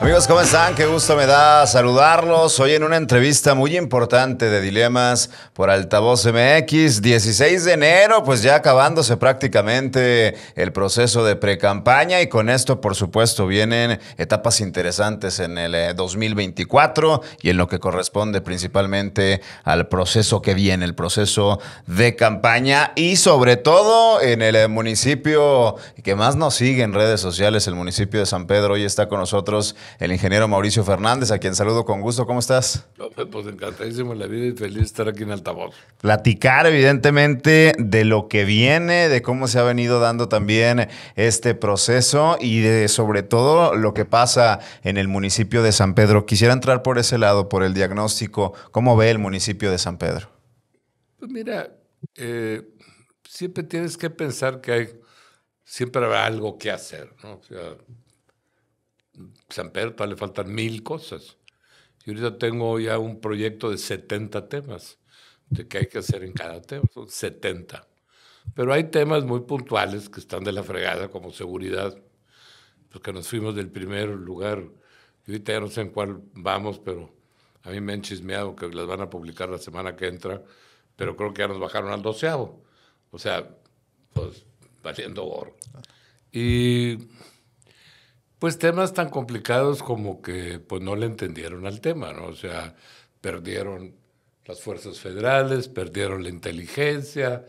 Amigos, ¿cómo están? Qué gusto me da saludarlos. Hoy en una entrevista muy importante de Dilemas por Altavoz MX, 16 de enero, pues ya acabándose prácticamente el proceso de precampaña, y con esto, por supuesto, vienen etapas interesantes en el 2024 eh, y en lo que corresponde principalmente al proceso que viene, el proceso de campaña y sobre todo en el eh, municipio que más nos sigue en redes sociales, el municipio de San Pedro. Hoy está con nosotros el ingeniero Mauricio Fernández, a quien saludo con gusto. ¿Cómo estás? Pues, pues encantadísimo la vida y feliz de estar aquí en Altavoz. Platicar, evidentemente, de lo que viene, de cómo se ha venido dando también este proceso y de sobre todo lo que pasa en el municipio de San Pedro. Quisiera entrar por ese lado, por el diagnóstico. ¿Cómo ve el municipio de San Pedro? Pues mira, eh, siempre tienes que pensar que hay, siempre habrá algo que hacer, ¿no? San Pedro todavía le faltan mil cosas. Y ahorita tengo ya un proyecto de 70 temas, de qué hay que hacer en cada tema, son 70. Pero hay temas muy puntuales que están de la fregada, como seguridad, porque nos fuimos del primer lugar. Y ahorita ya no sé en cuál vamos, pero a mí me han chismeado que las van a publicar la semana que entra, pero creo que ya nos bajaron al doceavo. O sea, pues valiendo oro. Y pues temas tan complicados como que pues no le entendieron al tema, ¿no? O sea, perdieron las fuerzas federales, perdieron la inteligencia,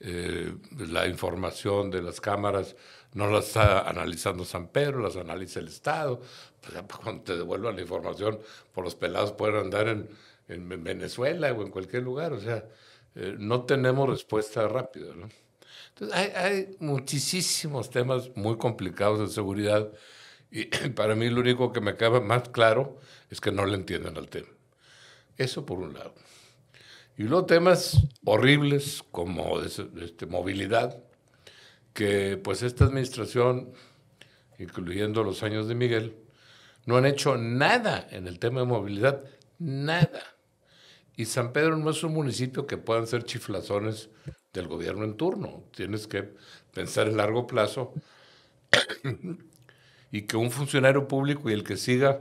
eh, la información de las cámaras no la está analizando San Pedro, las analiza el Estado. Pues, pues cuando te devuelvan la información, por los pelados pueden andar en, Venezuela o en cualquier lugar. O sea, eh, no tenemos respuesta rápida, ¿no? Entonces, hay, hay muchísimos temas muy complicados de seguridad y para mí lo único que me acaba más claro es que no le entienden al tema. Eso por un lado. Y luego temas horribles como este, movilidad, que pues esta administración, incluyendo los años de Miguel, no han hecho nada en el tema de movilidad, nada. Y San Pedro no es un municipio que puedan ser chiflazones del gobierno en turno. Tienes que pensar en largo plazo y que un funcionario público y el que siga,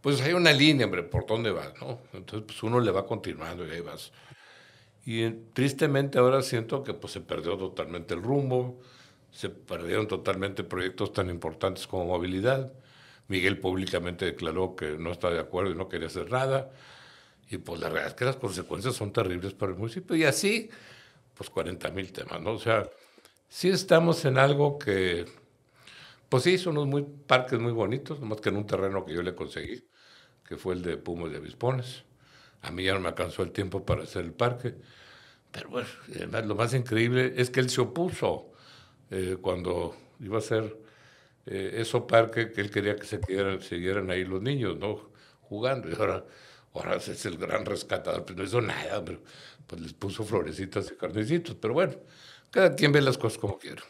pues hay una línea, hombre, por dónde vas, ¿no? Entonces, pues uno le va continuando y ahí vas. Y eh, tristemente ahora siento que pues se perdió totalmente el rumbo, se perdieron totalmente proyectos tan importantes como movilidad. Miguel públicamente declaró que no está de acuerdo y no quería hacer nada. Y pues la verdad es que las consecuencias son terribles para el municipio. Y así, pues 40 mil temas, ¿no? O sea, sí estamos en algo que, pues sí, son unos muy, parques muy bonitos, nomás que en un terreno que yo le conseguí, que fue el de Pumos de Avispones. A mí ya no me alcanzó el tiempo para hacer el parque. Pero bueno, lo más increíble es que él se opuso eh, cuando iba a ser eh, eso parque que él quería que se quedaran, siguieran ahí los niños, ¿no? Jugando. Y ahora, ahora es el gran rescatador, pero pues no hizo nada, pero pues les puso florecitas y carnecitos. Pero bueno, cada quien ve las cosas como quiere.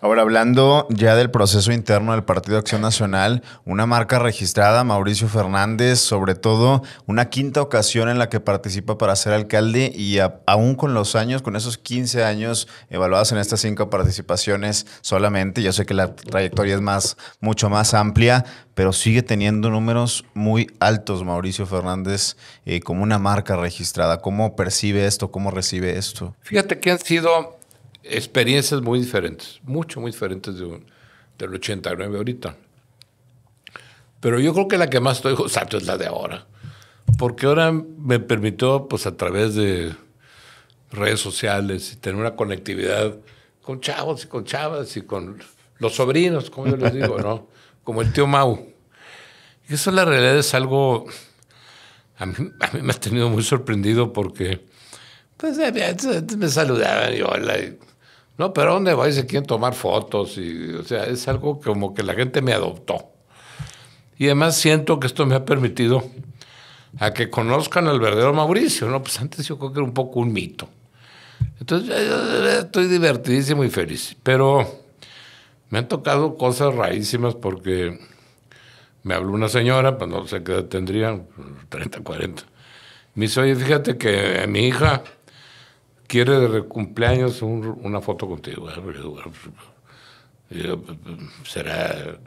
Ahora, hablando ya del proceso interno del Partido Acción Nacional, una marca registrada, Mauricio Fernández, sobre todo una quinta ocasión en la que participa para ser alcalde y aún con los años, con esos 15 años evaluados en estas cinco participaciones solamente, yo sé que la trayectoria es más, mucho más amplia, pero sigue teniendo números muy altos Mauricio Fernández eh, como una marca registrada. ¿Cómo percibe esto? ¿Cómo recibe esto? Fíjate que han sido experiencias muy diferentes, mucho, muy diferentes de del 89 ahorita. Pero yo creo que la que más estoy gozando es la de ahora, porque ahora me permitió, pues a través de redes sociales y tener una conectividad con chavos y con chavas y con los sobrinos, como yo les digo, ¿no? Como el tío Mau. Y eso la realidad es algo, a mí, me ha tenido muy sorprendido porque, pues, me saludaban y hola. No, pero ¿a dónde va? Y se quieren tomar fotos. Y, o sea, es algo como que la gente me adoptó. Y además siento que esto me ha permitido a que conozcan al verdadero Mauricio, ¿no? Pues antes yo creo que era un poco un mito. Entonces eh, eh, eh, estoy divertidísimo y feliz. Pero me han tocado cosas rarísimas porque me habló una señora, pues no sé qué tendría, 30, 40. Me dice, oye, fíjate que mi hija quiere de cumpleaños una foto contigo. Pues, será,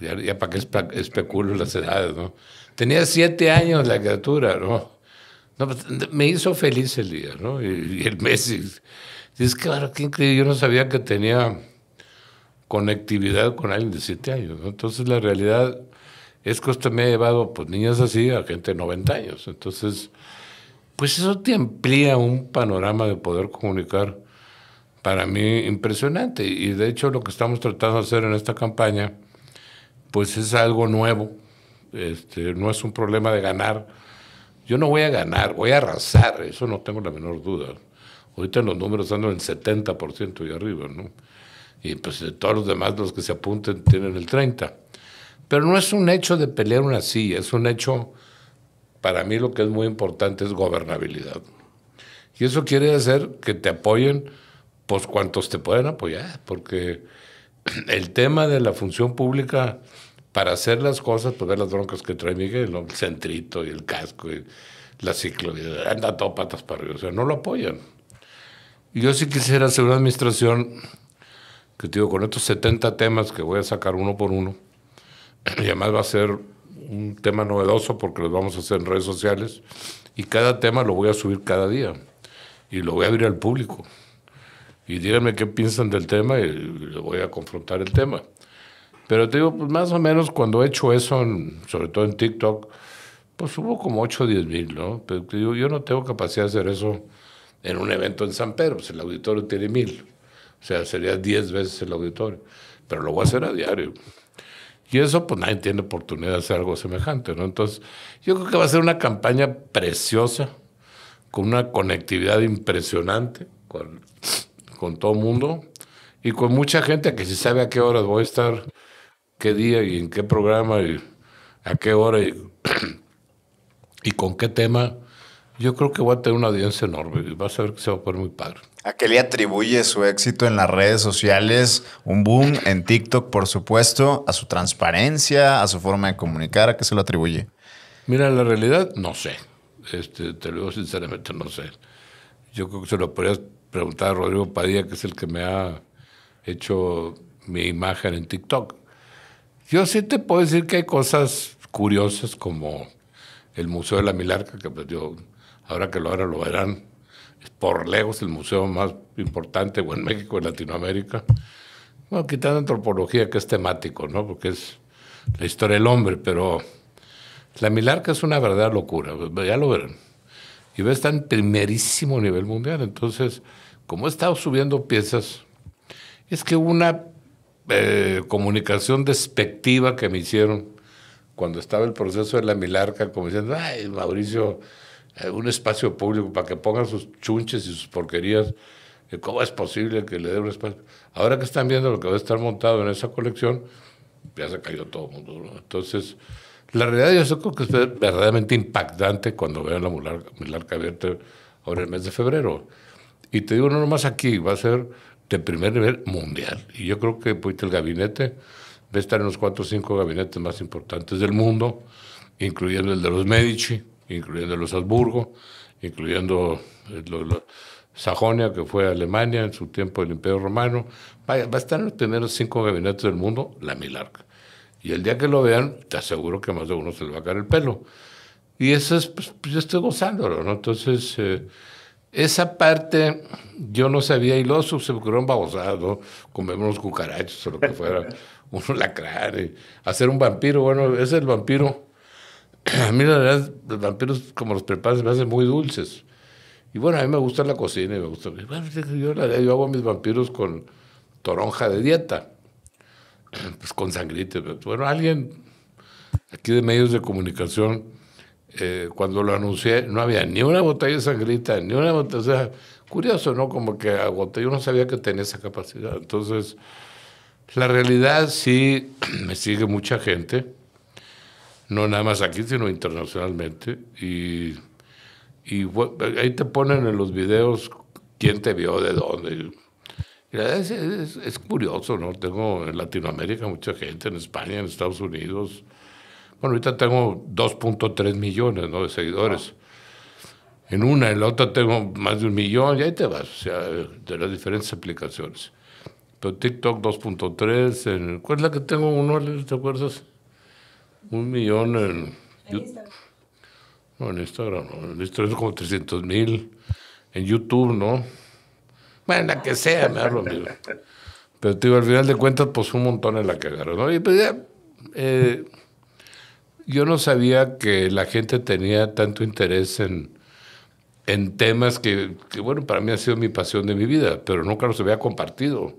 ya, para qué especulo las edades, ¿no? Tenía siete años la criatura, ¿no? Pues, me hizo feliz el día, ¿no? Y, el mes. Dices, claro, qué increíble. Yo no sabía que tenía conectividad con alguien de siete años. Entonces, la realidad es que esto me ha llevado, pues, niñas así a gente de 90 años. Entonces, pues eso te amplía un panorama de poder comunicar para mí impresionante. Y de hecho lo que estamos tratando de hacer en esta campaña, pues es algo nuevo. Este, no es un problema de ganar. Yo no voy a ganar, voy a arrasar, eso no tengo la menor duda. Ahorita los números andan en 70% y arriba, ¿no? Y pues todos los demás, los que se apunten, tienen el 30%. Pero no es un hecho de pelear una silla, es un hecho para mí lo que es muy importante es gobernabilidad. Y eso quiere decir que te apoyen pues cuantos te pueden apoyar, porque el tema de la función pública para hacer las cosas, pues ver las broncas que trae Miguel, el centrito y el casco y la ciclovía, anda todo patas para arriba, o sea, no lo apoyan. Y yo sí quisiera hacer una administración que digo, con estos 70 temas que voy a sacar uno por uno, y además va a ser un tema novedoso porque lo vamos a hacer en redes sociales y cada tema lo voy a subir cada día y lo voy a abrir al público. Y díganme qué piensan del tema y le voy a confrontar el tema. Pero te digo, pues, más o menos cuando he hecho eso, sobre todo en TikTok, pues hubo como 8 o 10 mil, ¿no? Pero yo no tengo capacidad de hacer eso en un evento en San Pedro, si pues, el auditorio tiene mil. O sea, sería 10 veces el auditorio. Pero lo voy a hacer a diario. Y eso, pues nadie tiene oportunidad de hacer algo semejante, ¿no? Entonces, yo creo que va a ser una campaña preciosa, con una conectividad impresionante con, con todo el mundo y con mucha gente que si sabe a qué horas voy a estar, qué día y en qué programa y a qué hora y, y con qué tema. Yo creo que va a tener una audiencia enorme y va a ver que se va a poner muy padre. ¿A qué le atribuye su éxito en las redes sociales? Un boom en TikTok, por supuesto, a su transparencia, a su forma de comunicar, ¿a qué se lo atribuye? Mira, la realidad, no sé. Este, te lo digo sinceramente, no sé. Yo creo que se lo podrías preguntar a Rodrigo Padilla, que es el que me ha hecho mi imagen en TikTok. Yo sí te puedo decir que hay cosas curiosas como el Museo de la Milarca, que pues ahora que lo ahora lo verán, por lejos el museo más importante, o en México, en Latinoamérica. Bueno, quitando antropología, que es temático, ¿no? Porque es la historia del hombre, pero la Milarca es una verdadera locura, ya lo verán. Y ves, está en primerísimo nivel mundial. Entonces, como he estado subiendo piezas, es que una eh, comunicación despectiva que me hicieron cuando estaba el proceso de la Milarca, como diciendo, ay, Mauricio eh, un espacio público para que pongan sus chunches y sus porquerías. ¿Cómo es posible que le dé un espacio? Ahora que están viendo lo que va a estar montado en esa colección, ya se caído todo el mundo. Entonces, la realidad yo creo que es verdaderamente impactante cuando vean la Milarca Abierta ahora en el mes de febrero. Y te digo, no nomás aquí, va a ser de primer nivel mundial. Y yo creo que pues, el gabinete va a estar en los cuatro o cinco gabinetes más importantes del mundo, incluyendo el de los Medici, incluyendo los Habsburgo, incluyendo eh, Sajonia, que fue Alemania en su tiempo del Imperio Romano. Va a estar en los cinco gabinetes del mundo, la Milarca. Y el día que lo vean, te aseguro que más de uno se le va a caer el pelo. Y eso es, pues, pues yo estoy gozándolo, ¿no? Entonces, eh, esa parte yo no sabía, y luego se me ocurrió babosado, unos cucarachos o lo que fuera, uno lacrar, hacer un vampiro, bueno, ese es el vampiro a mí la verdad, los vampiros, como los preparan, me hacen muy dulces. Y bueno, a mí me gusta la cocina y me gusta. yo, la, yo hago mis vampiros con toronja de dieta, pues con sangrita. Bueno, alguien aquí de medios de comunicación, eh, cuando lo anuncié, no había ni una botella de sangrita, ni una botella. O sea, curioso, ¿no? Como que agoté. Yo no sabía que tenía esa capacidad. Entonces, la realidad sí me sigue mucha gente no nada más aquí, sino internacionalmente. Y, y ahí te ponen en los videos quién te vio, de dónde. Es, es, es, curioso, ¿no? Tengo en Latinoamérica mucha gente, en España, en Estados Unidos. Bueno, ahorita tengo 2.3 millones ¿no? de seguidores. En una, en la otra tengo más de un millón, y ahí te vas, o sea, de las diferentes aplicaciones. Pero TikTok 2.3, ¿cuál es la que tengo uno, te acuerdas? un millón en, ¿En Instagram. No, en Instagram, no. En es como 300 mil. En YouTube, ¿no? Bueno, la que sea, me da lo Pero te digo, al final de cuentas, pues un montón en la que agarro, Y pues ya, eh, yo no sabía que la gente tenía tanto interés en, temas que, que, bueno, para mí ha sido mi pasión de mi vida, pero nunca los había compartido.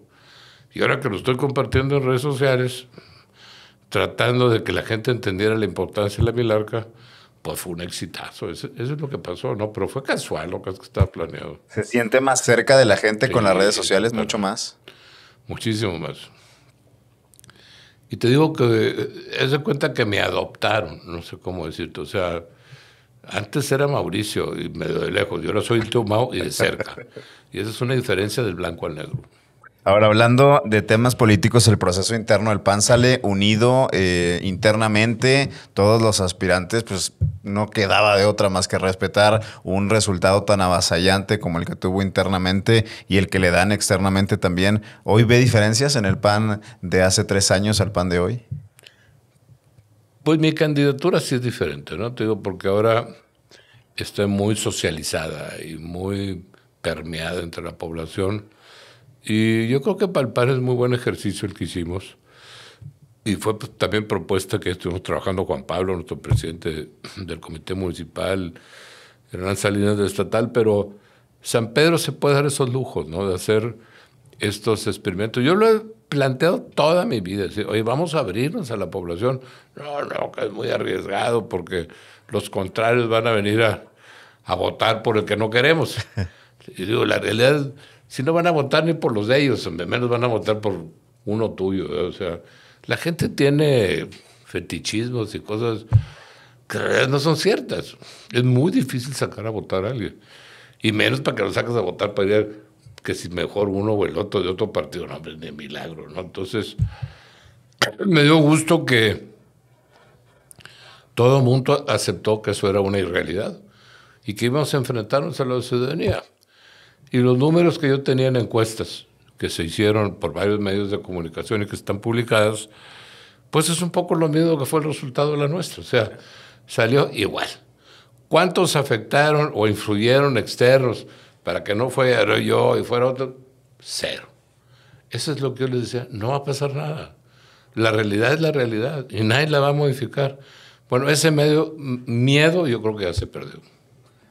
Y ahora que lo estoy compartiendo en redes sociales, tratando de que la gente entendiera la importancia de la milarca, pues fue un exitazo. Eso, es lo que pasó, ¿no? Pero fue casual lo que estaba planeado. ¿Se siente más cerca de la gente con las redes sociales mucho más? Muchísimo más. Y te digo que es eh, de cuenta que me adoptaron, no sé cómo decirte. O sea, antes era Mauricio y medio de lejos, yo ahora soy el Tomao y de cerca. y esa es una diferencia del blanco al negro. Ahora, hablando de temas políticos, el proceso interno del PAN sale unido eh, internamente. Todos los aspirantes, pues no quedaba de otra más que respetar un resultado tan avasallante como el que tuvo internamente y el que le dan externamente también. ¿Hoy ve diferencias en el PAN de hace tres años al PAN de hoy? Pues mi candidatura sí es diferente, ¿no? Te digo, porque ahora está muy socializada y muy permeada entre la población y yo creo que palpar es muy buen ejercicio el que hicimos. Y fue pues, también propuesta que estuvimos trabajando Juan Pablo, nuestro presidente del Comité Municipal, Hernán Salinas del Estatal, pero San Pedro se puede dar esos lujos, ¿no? De hacer estos experimentos. Yo lo he planteado toda mi vida, oye, vamos a abrirnos a la población. No, no, que es muy arriesgado porque los contrarios van a venir a, a votar por el que no queremos. Y digo, la realidad es si no van a votar ni por los de ellos, menos van a votar por uno tuyo. ¿eh? O sea, la gente tiene fetichismos y cosas que no son ciertas. Es muy difícil sacar a votar a alguien. Y menos para que lo saques a votar para que si mejor uno o el otro de otro partido, no, hombre, milagro, ¿no? Entonces, me dio gusto que todo el mundo aceptó que eso era una irrealidad y que íbamos a enfrentarnos a la ciudadanía. Y los números que yo tenía en encuestas que se hicieron por varios medios de comunicación y que están publicadas, pues es un poco lo mismo que fue el resultado de la nuestra. O sea, salió igual. ¿Cuántos afectaron o influyeron externos para que no fuera yo y fuera otro? Cero. Eso es lo que yo les decía, no va a pasar nada. La realidad es la realidad y nadie la va a modificar. Bueno, ese medio, miedo yo creo que ya se perdió.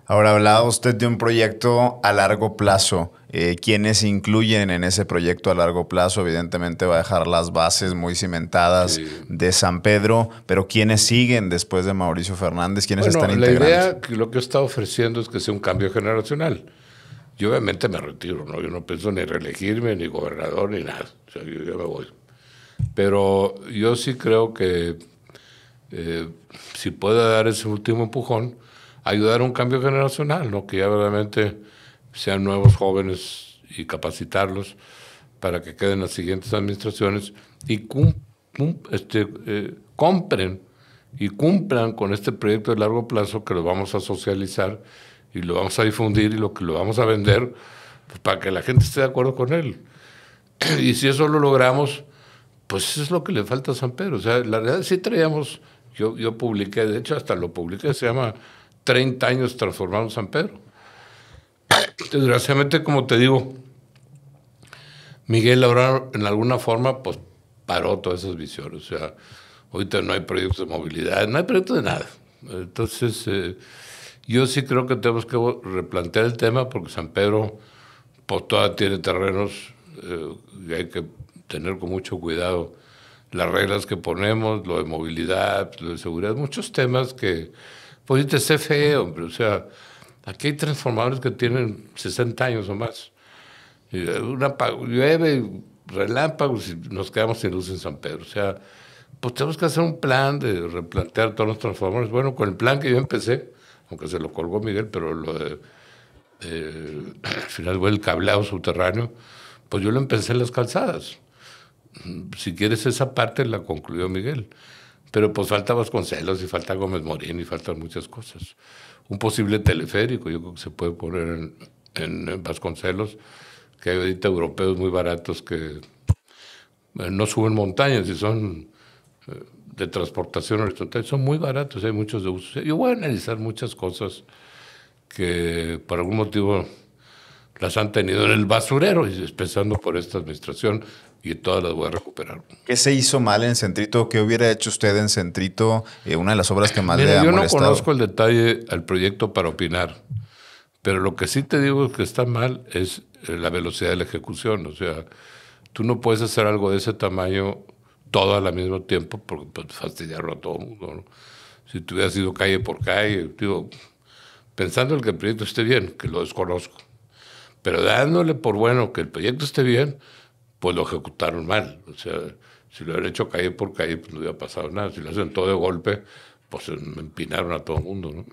Ahora hablaba usted de un proyecto a largo plazo. Eh, quienes incluyen en ese proyecto a largo plazo, evidentemente va a dejar las bases muy cimentadas de San Pedro, pero ¿quiénes siguen después de Mauricio Fernández? ¿Quiénes están integrando? La idea lo que está ofreciendo es que sea un cambio generacional. Yo obviamente me retiro, ¿no? Yo no pienso ni reelegirme, ni gobernador, ni nada. yo, me voy. Pero yo sí creo que eh, si puede dar ese último empujón, ayudar a un cambio generacional, lo que ya verdaderamente sean nuevos jóvenes y capacitarlos para que queden las siguientes administraciones y este, eh, compren y cumplan con este proyecto de largo plazo que lo vamos a socializar y lo vamos a difundir y lo que lo vamos a vender pues, para que la gente esté de acuerdo con él. Y si eso lo logramos, pues eso es lo que le falta a San Pedro. O sea, la realidad sí traíamos, yo, yo publiqué, de hecho hasta lo publiqué, se llama 30 años transformando San Pedro. Desgraciadamente, como te digo, Miguel ahora en alguna forma pues paró todas esas visiones. O sea, ahorita no hay proyectos de movilidad, no hay proyectos de nada. Entonces, eh, yo sí creo que tenemos que replantear el tema porque San Pedro pues, todavía tiene terrenos eh, y hay que tener con mucho cuidado las reglas que ponemos, lo de movilidad, lo de seguridad, muchos temas que pues ser feo, hombre. O sea, aquí hay transformadores que tienen 60 años o más. Y eh, una, llueve, relámpagos y nos quedamos sin luz en San Pedro. O sea, pues tenemos que hacer un plan de replantear todos los transformadores. Bueno, con el plan que yo empecé, aunque se lo colgó Miguel, pero lo al final fue el cableado subterráneo, pues yo lo empecé en las calzadas. Si quieres esa parte la concluyó Miguel. Pero pues falta Vasconcelos y falta Gómez Morín y faltan muchas cosas. Un posible teleférico, yo creo que se puede poner en, Vasconcelos, que hay ahorita europeos muy baratos que eh, no suben montañas y son eh, de transportación horizontal, son muy baratos, hay muchos de uso. Yo voy a analizar muchas cosas que por algún motivo las han tenido en el basurero, y empezando por esta administración, y todas las voy a recuperar. ¿Qué se hizo mal en Centrito? ¿Qué hubiera hecho usted en Centrito? Eh, una de las obras que más le ha Yo no conozco el detalle al proyecto para opinar, pero lo que sí te digo que está mal es eh, la velocidad de la ejecución. O sea, tú no puedes hacer algo de ese tamaño todo al mismo tiempo porque pues, fastidiarlo a todo mundo. Si tú hubieras ido calle por calle, digo, pensando en que el proyecto esté bien, que lo desconozco, pero dándole por bueno que el proyecto esté bien, pues lo ejecutaron mal. O sea, si lo hubieran hecho caer por caer pues no hubiera pasado nada. Si lo hacen todo de golpe, pues empinaron a todo el mundo. ¿no?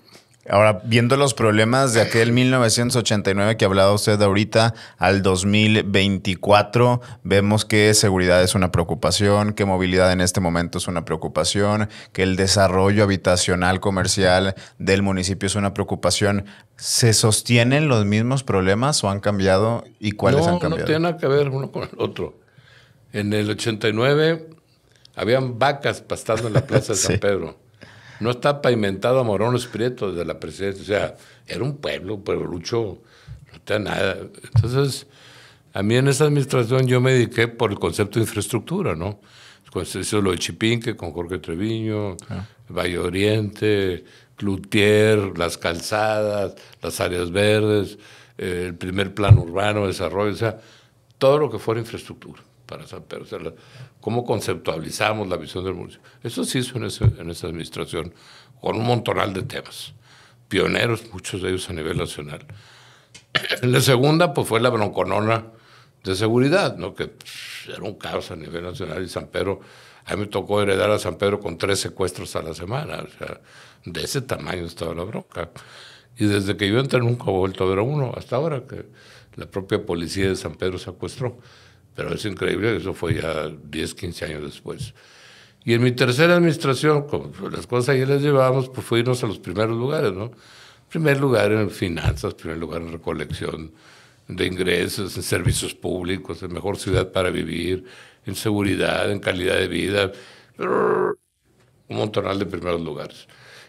Ahora, viendo los problemas de aquel 1989 que hablaba usted ahorita al 2024, vemos que seguridad es una preocupación, que movilidad en este momento es una preocupación, que el desarrollo habitacional comercial del municipio es una preocupación. ¿Se sostienen los mismos problemas o han cambiado y cuáles han cambiado? No tiene nada que ver uno con el otro. En el 89 habían vacas pastando en la Plaza de San Pedro no está pavimentado a Morones Prieto desde la presidencia. O sea, era un pueblo, Lucho no tenía nada. Entonces, a mí en esa administración yo me dediqué por el concepto de infraestructura, ¿no? Eso lo de Chipinque con Jorge Treviño, ah. Valle Oriente, Clutier, las calzadas, las áreas verdes, eh, el primer plan urbano, desarrollo, o sea, todo lo que fuera infraestructura para San Pedro, cómo conceptualizamos la visión del municipio. Eso se hizo en, esa administración con un montonal de temas, pioneros, muchos de ellos a nivel nacional. La segunda, pues fue la bronconona de seguridad, ¿no? que pues, era un caos a nivel nacional y San Pedro, a mí me tocó heredar a San Pedro con tres secuestros a la semana, sea, de ese tamaño estaba la bronca. Y desde que yo entré nunca he vuelto a ver a uno, hasta ahora que la propia policía de San Pedro secuestró. Pero es increíble, eso fue ya 10, 15 años después. Y en mi tercera administración, como las cosas ya las llevábamos, pues fuimos a los primeros lugares, ¿no? Primer lugar en finanzas, primer lugar en recolección de ingresos, en servicios públicos, en mejor ciudad para vivir, en seguridad, en calidad de vida. Un montonal de primeros lugares.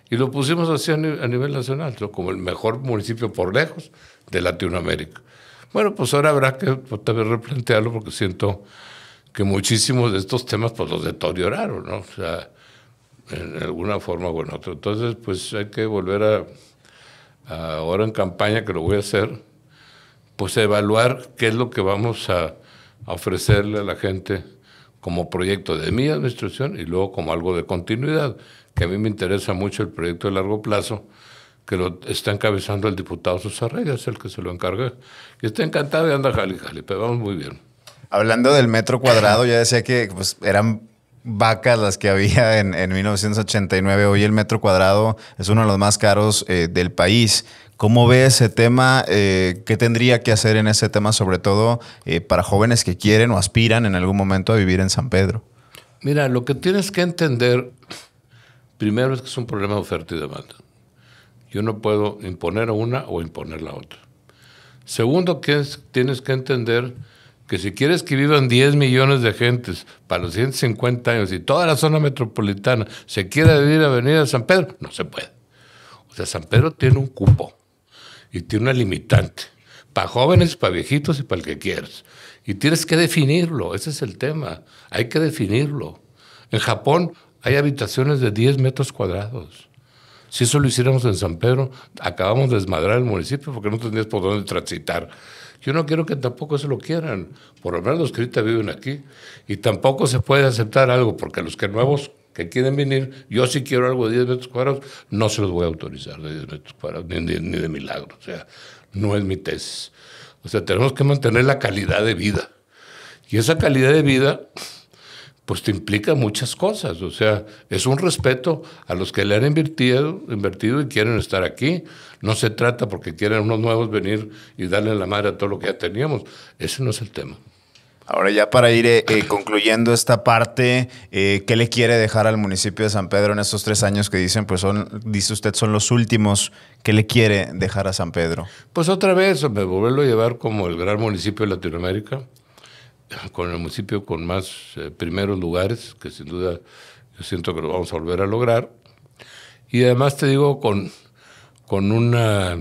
Y lo pusimos así a nivel nacional, como el mejor municipio por lejos de Latinoamérica. Bueno, pues ahora habrá que pues, vez replantearlo porque siento que muchísimos de estos temas pues los deterioraron, ¿no? O sea, en alguna forma o en otra. Entonces, pues hay que volver a, ahora en campaña, que lo voy a hacer, pues evaluar qué es lo que vamos a ofrecerle a la gente como proyecto de mi administración y luego como algo de continuidad, que a mí me interesa mucho el proyecto de largo plazo, que lo está encabezando el diputado Susarrey, es el que se lo encarga. Y está encantado y anda jale, jale, pero vamos muy bien. Hablando del metro cuadrado, ya decía que pues, eran vacas las que había en, 1989. Hoy el metro cuadrado es uno de los más caros eh, del país. ¿Cómo ve ese tema? Eh, ¿Qué tendría que hacer en ese tema, sobre todo eh, para jóvenes que quieren o aspiran en algún momento a vivir en San Pedro? Mira, lo que tienes que entender primero es que es un problema de oferta y demanda. Yo no puedo imponer una o imponer la otra. Segundo, que es, tienes que entender que si quieres que vivan 10 millones de gentes para los 150 años y toda la zona metropolitana se quiera vivir a Avenida San Pedro, no se puede. O sea, San Pedro tiene un cupo y tiene una limitante. Para jóvenes, para viejitos y para el que quieras. Y tienes que definirlo, ese es el tema. Hay que definirlo. En Japón hay habitaciones de 10 metros cuadrados. Si eso lo hiciéramos en San Pedro, acabamos de desmadrar el municipio porque no tendrías por dónde transitar. Yo no quiero que tampoco se lo quieran, por lo menos los que ahorita viven aquí. Y tampoco se puede aceptar algo, porque los que nuevos que quieren venir, yo si quiero algo de 10 metros cuadrados, no se los voy a autorizar de 10 metros cuadrados, ni de milagro. O sea, no es mi tesis. O sea, tenemos que mantener la calidad de vida. Y esa calidad de vida pues te implica muchas cosas. O sea, es un respeto a los que le han invertido, invertido y quieren estar aquí. No se trata porque quieren unos nuevos venir y darle la madre a todo lo que ya teníamos. Ese no es el tema. Ahora ya para ir eh, eh, concluyendo esta parte, eh, ¿qué le quiere dejar al municipio de San Pedro en estos tres años que dicen, pues son, dice usted, son los últimos? ¿Qué le quiere dejar a San Pedro? Pues otra vez, me volverlo a llevar como el gran municipio de Latinoamérica, con el municipio con más eh, primeros lugares, que sin duda yo siento que lo vamos a volver a lograr. Y además te digo, con, con una,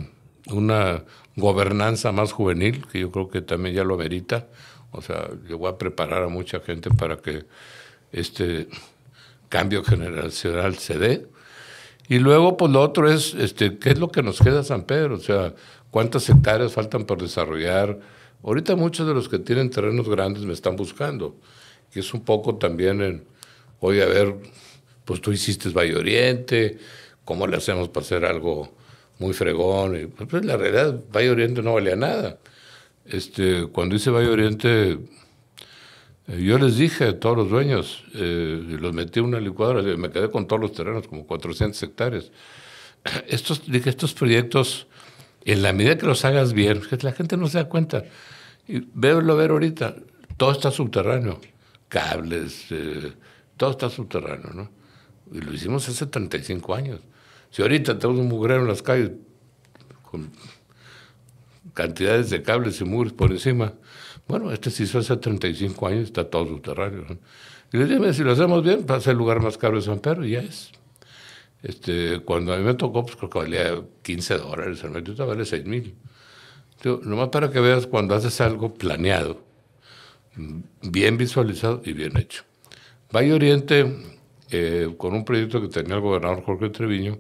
una gobernanza más juvenil, que yo creo que también ya lo amerita. O sea, yo voy a preparar a mucha gente para que este cambio generacional se dé. Y luego, pues lo otro es, este, ¿qué es lo que nos queda a San Pedro? O sea, ¿cuántas hectáreas faltan por desarrollar? Ahorita muchos de los que tienen terrenos grandes me están buscando, que es un poco también en, oye, a ver, pues tú hiciste Valle Oriente, ¿cómo le hacemos para hacer algo muy fregón? Y, pues, pues la realidad, Valle Oriente no valía nada. Este, cuando hice Valle Oriente, eh, yo les dije a todos los dueños, eh, los metí en una licuadora, me quedé con todos los terrenos, como 400 hectáreas. Estos, dije, estos proyectos, en la medida que los hagas bien, la gente no se da cuenta, y verlo ver ahorita, todo está subterráneo, cables, eh, todo está subterráneo, ¿no? Y lo hicimos hace 35 años. Si ahorita tenemos un mugrero en las calles con cantidades de cables y muros por encima, bueno, este se hizo hace 35 años, está todo subterráneo. Y le dije, si lo hacemos bien, va a ser el lugar más caro de San Pedro, y ya es. Este, cuando a mí me tocó, pues creo que valía 15 dólares, el metro, vale 6 mil nomás para que veas cuando haces algo planeado, bien visualizado y bien hecho. Valle Oriente, eh, con un proyecto que tenía el gobernador Jorge Treviño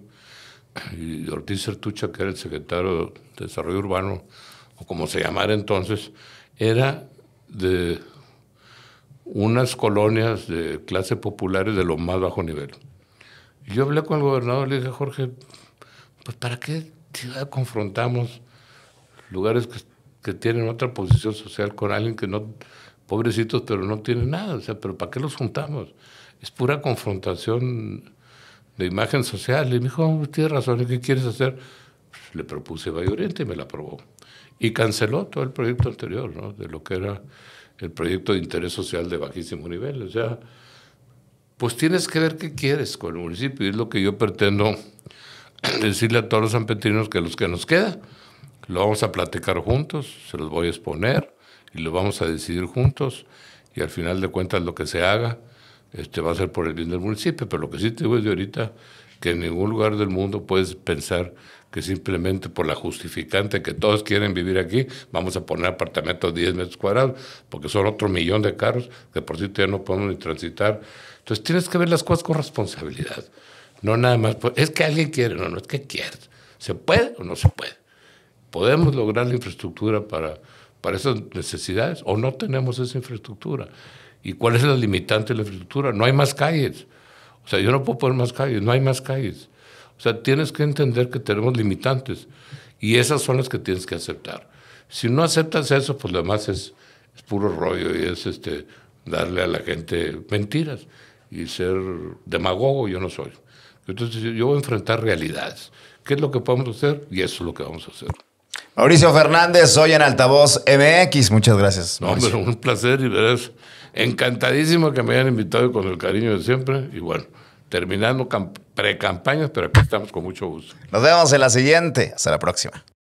y Ortiz Sertucha, que era el secretario de Desarrollo Urbano, o como se llamara entonces, era de unas colonias de clase populares de lo más bajo nivel. yo hablé con el gobernador, le dije, Jorge, pues ¿para qué si confrontamos lugares que, tienen otra posición social con alguien que no, pobrecitos, pero no tienen nada. O sea, ¿pero para qué los juntamos? Es pura confrontación de imagen social. Y me dijo, oh, tienes razón, ¿qué quieres hacer? Pues, le propuse Valle Oriente y me la aprobó. Y canceló todo el proyecto anterior, ¿no? De lo que era el proyecto de interés social de bajísimo nivel. O sea, pues tienes que ver qué quieres con el municipio. Y es lo que yo pretendo decirle a todos los sanpetrinos que los que nos queda. Lo vamos a platicar juntos, se los voy a exponer y lo vamos a decidir juntos y al final de cuentas lo que se haga este, va a ser por el bien del municipio. Pero lo que sí te digo es de ahorita que en ningún lugar del mundo puedes pensar que simplemente por la justificante que todos quieren vivir aquí, vamos a poner apartamentos de 10 metros cuadrados, porque son otro millón de carros que por sí ya no podemos ni transitar. Entonces tienes que ver las cosas con responsabilidad. No nada más, pues, es que alguien quiere, no, no es que quiere. ¿Se puede o no se puede? podemos lograr la infraestructura para, para esas necesidades o no tenemos esa infraestructura. ¿Y cuál es la limitante de la infraestructura? No hay más calles. O sea, yo no puedo poner más calles, no hay más calles. O sea, tienes que entender que tenemos limitantes y esas son las que tienes que aceptar. Si no aceptas eso, pues lo demás es, es puro rollo y es este, darle a la gente mentiras y ser demagogo, yo no soy. Entonces yo voy a enfrentar realidades. ¿Qué es lo que podemos hacer? Y eso es lo que vamos a hacer. Mauricio Fernández, hoy en Altavoz MX. Muchas gracias. No, un placer y verás. Encantadísimo que me hayan invitado con el cariño de siempre. Y bueno, terminando pre-campañas, pero aquí estamos con mucho gusto. Nos vemos en la siguiente. Hasta la próxima.